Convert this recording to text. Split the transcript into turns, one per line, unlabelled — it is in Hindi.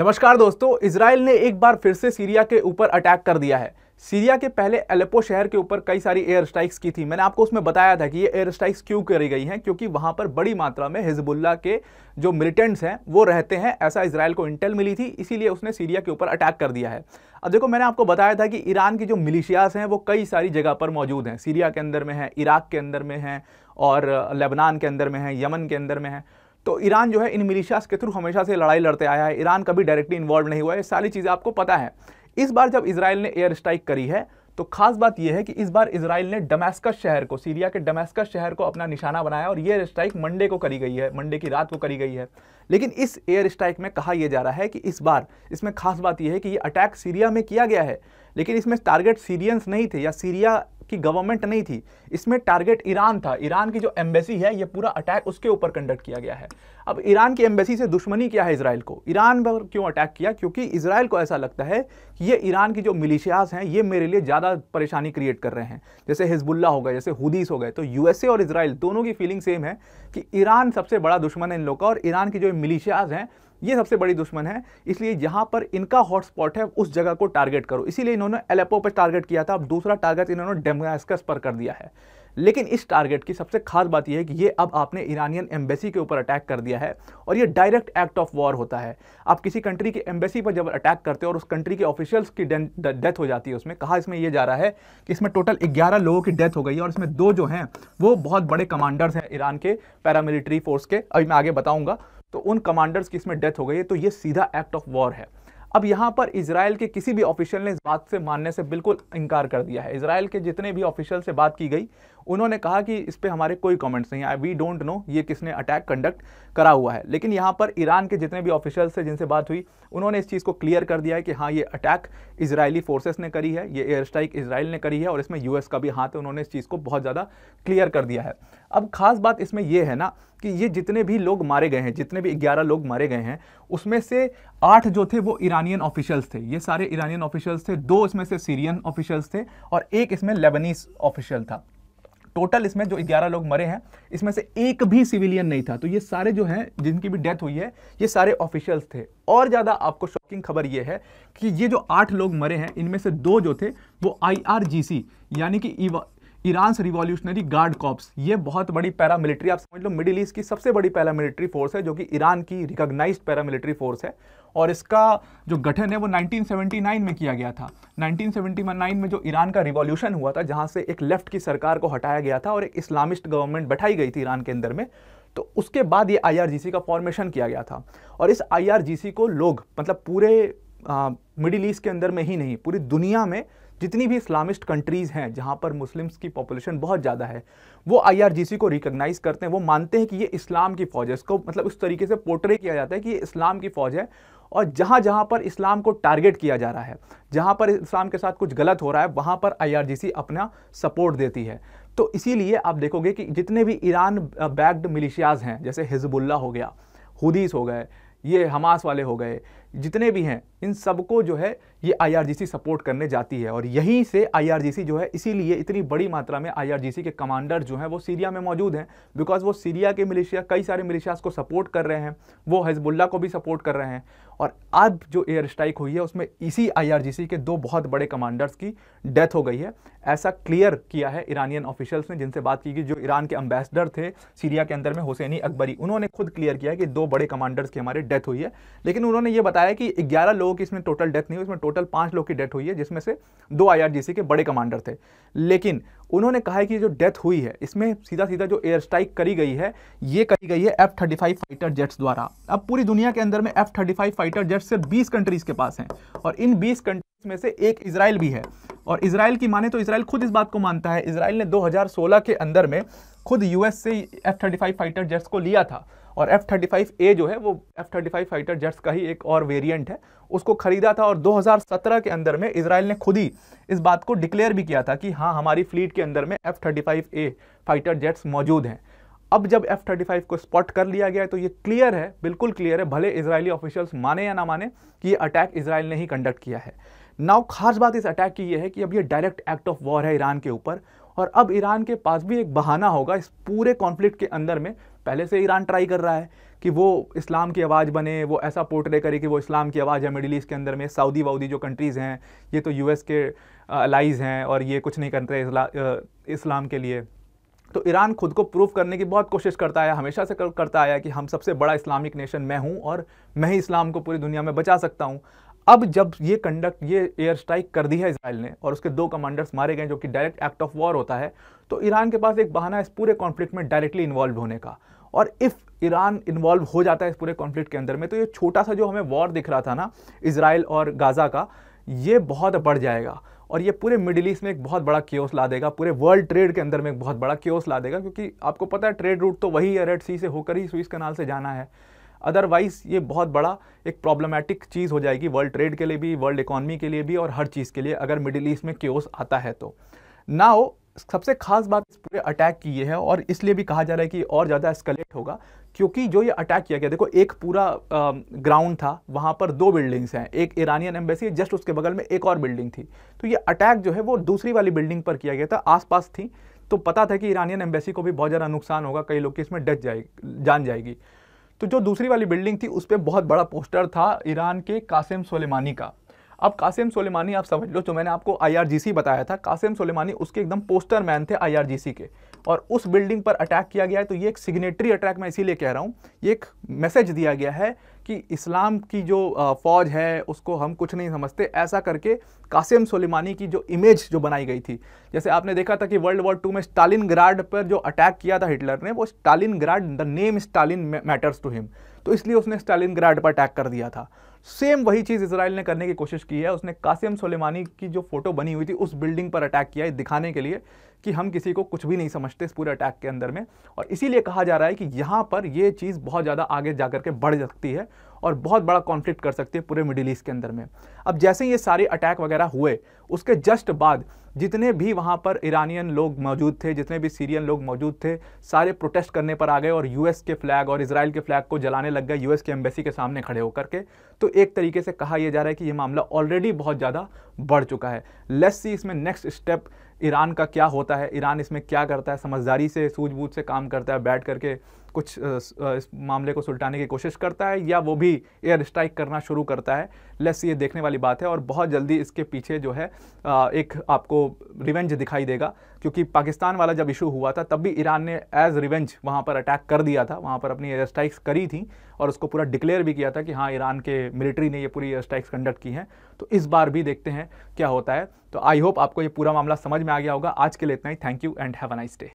नमस्कार दोस्तों इसराइल ने एक बार फिर से सीरिया के ऊपर अटैक कर दिया है सीरिया के पहले एलेपो शहर के ऊपर कई सारी एयर स्ट्राइक्स की थी मैंने आपको उसमें बताया था कि ये एयर स्ट्राइक्स क्यों करी गई हैं क्योंकि वहाँ पर बड़ी मात्रा में हिजबुल्ला के जो मिलिटेंट्स हैं वो रहते हैं ऐसा इसराइल को इंटेल मिली थी इसीलिए उसने सीरिया के ऊपर अटैक कर दिया है अब देखो मैंने आपको बताया था कि ईरान की जो मिलिशियाज़ हैं वो कई सारी जगह पर मौजूद हैं सीरिया के अंदर में हैं इराक के अंदर में हैं और लेबनान के अंदर में है यमन के अंदर में है तो ईरान जो है इन मिलिशियाज के थ्रू हमेशा से लड़ाई लड़ते आया है ईरान कभी डायरेक्टली इन्वॉल्व नहीं हुआ है सारी चीज़ें आपको पता है इस बार जब इसराइल ने एयर स्ट्राइक करी है तो खास बात यह है कि इस बार इसराइल ने डोमेस्कस शहर को सीरिया के डोमेस्कस शहर को अपना निशाना बनाया और ये एयर स्ट्राइक मंडे को करी गई है मंडे की रात को करी गई है लेकिन इस एयर स्ट्राइक में कहा यह जा रहा है कि इस बार इसमें खास बात यह है कि ये अटैक सीरिया में किया गया है लेकिन इसमें टारगेट सीरियंस नहीं थे या सीरिया कि गवर्नमेंट नहीं थी इसमें टारगेट ईरान था ईरान की जो एम्बेसी है ये पूरा अटैक उसके ऊपर कंडक्ट किया गया है अब ईरान की एम्बेसी से दुश्मनी क्या है इसराइल को ईरान पर क्यों अटैक किया क्योंकि इसराइल को ऐसा लगता है कि ये ईरान की जो मिलिशियाज हैं ये मेरे लिए ज़्यादा परेशानी क्रिएट कर रहे हैं जैसे हिजबुल्ला हो गए जैसे हुदीस हो गए तो यूएसए और इसराइल दोनों की फीलिंग सेम है कि ईरान सबसे बड़ा दुश्मन है इन लोग का और ईरान की जो मिलिशियाज हैं ये सबसे बड़ी दुश्मन है इसलिए जहां पर इनका हॉटस्पॉट है उस जगह को टारगेट करो इसीलिए इन्होंने एलेपो पर टारगेट किया था अब दूसरा टारगेट इन्होंने डेमोस्कस पर कर दिया है लेकिन इस टारगेट की सबसे खास बात यह है कि ये अब आपने ईरानियन एम्बेसी के ऊपर अटैक कर दिया है और ये डायरेक्ट एक्ट ऑफ वॉर होता है आप किसी कंट्री की एम्बेसी पर जब अटैक करते हो और उस कंट्री के ऑफिशियल्स की डेथ हो जाती है उसमें कहा इसमें यह जा रहा है कि इसमें टोटल ग्यारह लोगों की डेथ हो गई है और इसमें दो जो हैं वो बहुत बड़े कमांडर्स हैं ईरान के पैरामिलिट्री फोर्स के अभी मैं आगे बताऊँगा तो उन कमांडर्स की इसमें डेथ हो गई है तो ये सीधा एक्ट ऑफ वॉर है अब यहाँ पर इसराइल के किसी भी ऑफिशियल ने इस बात से मानने से बिल्कुल इनकार कर दिया है इसराइल के जितने भी ऑफिशियल से बात की गई उन्होंने कहा कि इस पर हमारे कोई कमेंट्स नहीं है वी डोंट नो ये किसने अटैक कंडक्ट करा हुआ है लेकिन यहाँ पर ईरान के जितने भी ऑफिशियल्स थे जिनसे बात हुई उन्होंने इस चीज़ को क्लियर कर दिया है कि हाँ ये अटैक इसराइली फोर्सेस ने करी है ये एयर स्ट्राइक इसराइल ने करी है और इसमें यूएस का भी हाथ है उन्होंने इस चीज़ को बहुत ज़्यादा क्लियर कर दिया है अब खास बात इसमें यह है ना कि ये जितने भी लोग मारे गए हैं जितने भी 11 लोग मारे गए हैं उसमें से आठ जो थे वो ईरानियन ऑफिशियल्स थे ये सारे ईरानियन ऑफिशियल्स थे दो इसमें से सीरियन ऑफिशियल्स थे और एक इसमें लेबनीस ऑफिशियल था टोटल इसमें जो 11 लोग मरे हैं इसमें से एक भी सिविलियन नहीं था तो ये सारे जो हैं जिनकी भी डेथ हुई है ये सारे ऑफिशियल्स थे और ज़्यादा आपको शॉकिंग खबर ये है कि ये जो आठ लोग मरे हैं इनमें से दो जो थे वो आई यानी कि ईरान रिवॉल्यूशनरी गार्ड कॉप्स ये बहुत बड़ी पैरामिलिट्री आप समझ लो मिडिल ईस्ट की सबसे बड़ी पैरामिलिट्री फोर्स है जो कि ईरान की रिकॉग्नाइज्ड पैरामिलिट्री फोर्स है और इसका जो गठन है वो 1979 में किया गया था 1979 में जो ईरान का रिवॉल्यूशन हुआ था जहाँ से एक लेफ्ट की सरकार को हटाया गया था और एक इस्लामिस्ट गवर्नमेंट बैठाई गई थी ईरान के अंदर में तो उसके बाद ये आई का फॉर्मेशन किया गया था और इस आई को लोग मतलब पूरे मिडिल ईस्ट के अंदर में ही नहीं पूरी दुनिया में जितनी भी इस्लामिस्ट कंट्रीज़ हैं जहाँ पर मुस्लिम्स की पॉपुलेशन बहुत ज़्यादा है वो आई को रिकगनाइज़ करते हैं वो मानते हैं कि ये इस्लाम की फ़ौज है इसको मतलब उस तरीके से पोर्ट्रे किया जाता है कि ये इस्लाम की फ़ौज है और जहाँ जहाँ पर इस्लाम को टारगेट किया जा रहा है जहाँ पर इस्लाम के साथ कुछ गलत हो रहा है वहाँ पर आई अपना सपोर्ट देती है तो इसीलिए आप देखोगे कि जितने भी ईरान बैग्ड मिलिशियाज़ हैं जैसे हिजबुल्ला हो गया हुदीस हो गए ये हमास वाले हो गए जितने भी हैं इन सबको जो है ये आईआरजीसी सपोर्ट करने जाती है और यहीं से आईआरजीसी जो है इसीलिए इतनी बड़ी मात्रा में आईआरजीसी के कमांडर जो हैं वो सीरिया में मौजूद हैं बिकॉज वो सीरिया के मिलिशिया कई सारे मिलिशियाज़ को सपोर्ट कर रहे हैं वो हिजबुल्ला को भी सपोर्ट कर रहे हैं और अब जो एयर स्ट्राइक हुई है उसमें इसी आई के दो बहुत बड़े कमांडर्स की डेथ हो गई है ऐसा क्लियर किया है ईरानियन ऑफिशल्स ने जिनसे बात की गई जो ईरान के अम्बेसडर थे सीरिया के अंदर में हुसैनी अकबरी उन्होंने खुद क्लियर किया कि दो बड़े कमांडर्स की हमारे डेथ हुई है लेकिन उन्होंने ये बताया बताया कि 11 लोगों की इसमें टोटल डेथ नहीं हुई इसमें टोटल पांच लोग की डेथ हुई है जिसमें से दो आईआरजीसी के बड़े कमांडर थे लेकिन उन्होंने कहा है कि जो डेथ हुई है इसमें सीधा सीधा जो एयर स्ट्राइक करी गई है ये करी गई है F thirty five fighter jets द्वारा अब पूरी दुनिया के अंदर में F thirty five fighter jets सिर्फ बीस कंट्रीज़ के पास हैं और इन बीस कंट्रीज में से एक इसराइल भी है और इसराइल की माने तो इसराइल खुद इस बात को मानता है इसराइल ने दो के अंदर में खुद यूएस से एफ थर्टी फाइटर जेट्स को लिया था और एफ थर्टी फाइव ए जो है वो F thirty five fighter jets का ही एक और वेरिएंट है उसको खरीदा था और 2017 के अंदर में इसराइल ने खुद ही इस बात को डिक्लेयर भी किया था कि हाँ हमारी फ्लीट के अंदर में F thirty five A fighter jets मौजूद हैं अब जब एफ थर्टी फाइव को स्पॉट कर लिया गया है तो ये क्लियर है बिल्कुल क्लियर है भले इसराइली ऑफिशियल्स माने या ना माने कि ये अटैक इसराइल ने ही कंडक्ट किया है नाउ खास बात इस अटैक की ये है कि अब ये डायरेक्ट एक्ट ऑफ वॉर है ईरान के ऊपर और अब ईरान के पास भी एक बहाना होगा इस पूरे कॉन्फ्लिक्ट के अंदर में पहले से ईरान ट्राई कर रहा है कि वो इस्लाम की आवाज़ बने वो ऐसा पोर्ट्रे करे कि वो इस्लाम की आवाज़ है मिडिल ईस्ट के अंदर में सऊदी वाउदी जो कंट्रीज़ हैं ये तो यूएस के अलाइज़ हैं और ये कुछ नहीं करते इस्लाम के लिए तो ईरान खुद को प्रूफ करने की बहुत कोशिश करता है हमेशा से करता आया कि हम सबसे बड़ा इस्लामिक नेशन मैं हूँ और मैं ही इस्लाम को पूरी दुनिया में बचा सकता हूँ अब जब ये कंडक्ट ये एयर स्ट्राइक कर दी है इसराइल ने और उसके दो कमांडर्स मारे गए जो कि डायरेक्ट एक्ट ऑफ वॉर होता है तो ईरान के पास एक बहाना है इस पूरे कॉन्फ्लिक्ट में डायरेक्टली इन्वॉल्व होने का और इफ़ ईरान इन्वॉल्व हो जाता है इस पूरे कॉन्फ्लिक्ट के अंदर में तो ये छोटा सा जो हमें वॉर दिख रहा था ना इसराइल और गाज़ा का ये बहुत बढ़ जाएगा और ये पूरे मिडिल ईस्ट में एक बहुत बड़ा केस ला देगा पूरे वर्ल्ड ट्रेड के अंदर में एक बहुत बड़ा केस ला देगा क्योंकि आपको पता है ट्रेड रूट तो वही है रेड सी से होकर ही स्विस कनाल से जाना है अदरवाइज़ ये बहुत बड़ा एक प्रॉब्लमेटिक चीज़ हो जाएगी वर्ल्ड ट्रेड के लिए भी वर्ल्ड इकोनॉमी के लिए भी और हर चीज़ के लिए अगर मिडिल ईस्ट में क्योस आता है तो नाउ सबसे खास बात इस पूरे अटैक की ये है और इसलिए भी कहा जा रहा है कि और ज़्यादा एस्केलेट होगा क्योंकि जो ये अटैक किया गया देखो एक पूरा ग्राउंड था वहाँ पर दो बिल्डिंग्स हैं एक ईरानियन एम्बेसी जस्ट उसके बगल में एक और बिल्डिंग थी तो ये अटैक जो है वो दूसरी वाली बिल्डिंग पर किया गया था आसपास थी तो पता था कि ईरानियन एम्बेसी को भी बहुत ज़्यादा नुकसान होगा कई लोग की इसमें डच जाए जान जाएगी तो जो दूसरी वाली बिल्डिंग थी उस पर बहुत बड़ा पोस्टर था ईरान के कासिम सोलेमानी का अब कासिम सोलेमानी आप समझ लो जो मैंने आपको आईआरजीसी बताया था कासिम सोलेमानी उसके एकदम पोस्टर मैन थे आईआरजीसी के और उस बिल्डिंग पर अटैक किया गया है तो ये एक सिग्नेटरी अटैक मैं इसीलिए कह रहा हूँ ये एक मैसेज दिया गया है कि इस्लाम की जो फ़ौज है उसको हम कुछ नहीं समझते ऐसा करके कासिम सोलेमानी की जो इमेज जो बनाई गई थी जैसे आपने देखा था कि वर्ल्ड वॉर टू में स्टालिन पर जो अटैक किया था हिटलर ने वो Stalingrad the name Stalin matters to him तो इसलिए उसने स्टालिन पर अटैक कर दिया था सेम वही चीज़ इसराइल ने करने की कोशिश की है उसने कासिम सोलेमानी की जो फोटो बनी हुई थी उस बिल्डिंग पर अटैक किया है दिखाने के लिए कि हम किसी को कुछ भी नहीं समझते इस पूरे अटैक के अंदर में और इसीलिए कहा जा रहा है कि यहाँ पर ये चीज़ बहुत ज़्यादा आगे जा करके बढ़ सकती है और बहुत बड़ा कॉन्फ्लिक्ट कर सकती है पूरे मिडिल ईस्ट के अंदर में अब जैसे ये सारे अटैक वगैरह हुए उसके जस्ट बाद जितने भी वहाँ पर ईरानियन लोग मौजूद थे जितने भी सीरियन लोग मौजूद थे सारे प्रोटेस्ट करने पर आ गए और यूएस के फ्लैग और इसराइल के फ्लैग को जलाने लग गए यूएस के एम्बेसी के सामने खड़े होकर के तो एक तरीके से कहा यह जा रहा है कि ये मामला ऑलरेडी बहुत ज़्यादा बढ़ चुका है लेस सी इसमें नेक्स्ट स्टेप ईरान का क्या होता है ईरान इसमें क्या करता है समझदारी से सूझबूझ से काम करता है बैठ करके कुछ इस मामले को सुलटाने की कोशिश करता है या वो भी एयर स्ट्राइक करना शुरू करता है लेस ये देखने वाली बात है और बहुत जल्दी इसके पीछे जो है एक आपको रिवेंज दिखाई देगा क्योंकि पाकिस्तान वाला जब इशू हुआ था तब भी ईरान ने एज रिवेंज वहाँ पर अटैक कर दिया था वहाँ पर अपनी एयर स्ट्राइक्स करी थी और उसको पूरा डिक्लेयर भी किया था कि हाँ ईरान के मिलिट्री ने ये पूरी एयर स्ट्राइक्स कंडक्ट की हैं तो इस बार भी देखते हैं क्या होता है तो आई होप आपको ये पूरा मामला समझ में आ गया होगा आज के लिए इतना ही thank you and have a nice day